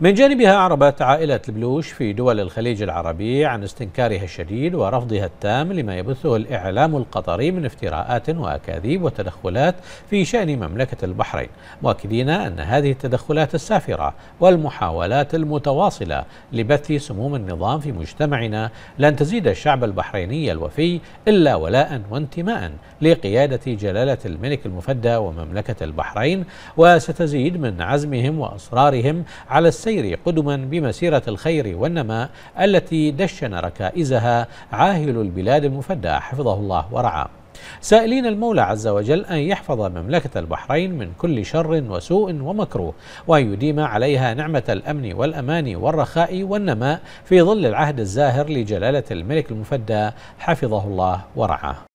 من جانبها أعربت عائلة البلوش في دول الخليج العربي عن استنكارها الشديد ورفضها التام لما يبثه الإعلام القطري من افتراءات وأكاذيب وتدخلات في شأن مملكة البحرين مؤكدين أن هذه التدخلات السافرة والمحاولات المتواصلة لبث سموم النظام في مجتمعنا لن تزيد الشعب البحريني الوفي إلا ولاء وانتماء لقيادة جلالة الملك المفدى ومملكة البحرين وستزيد من عزمهم وأصرارهم على الس السير قدما بمسيرة الخير والنماء التي دشن ركائزها عاهل البلاد المفدى حفظه الله ورعاه سائلين المولى عز وجل أن يحفظ مملكة البحرين من كل شر وسوء ومكروه وأن يديم عليها نعمة الأمن والأمان والرخاء والنماء في ظل العهد الزاهر لجلالة الملك المفدى حفظه الله ورعاه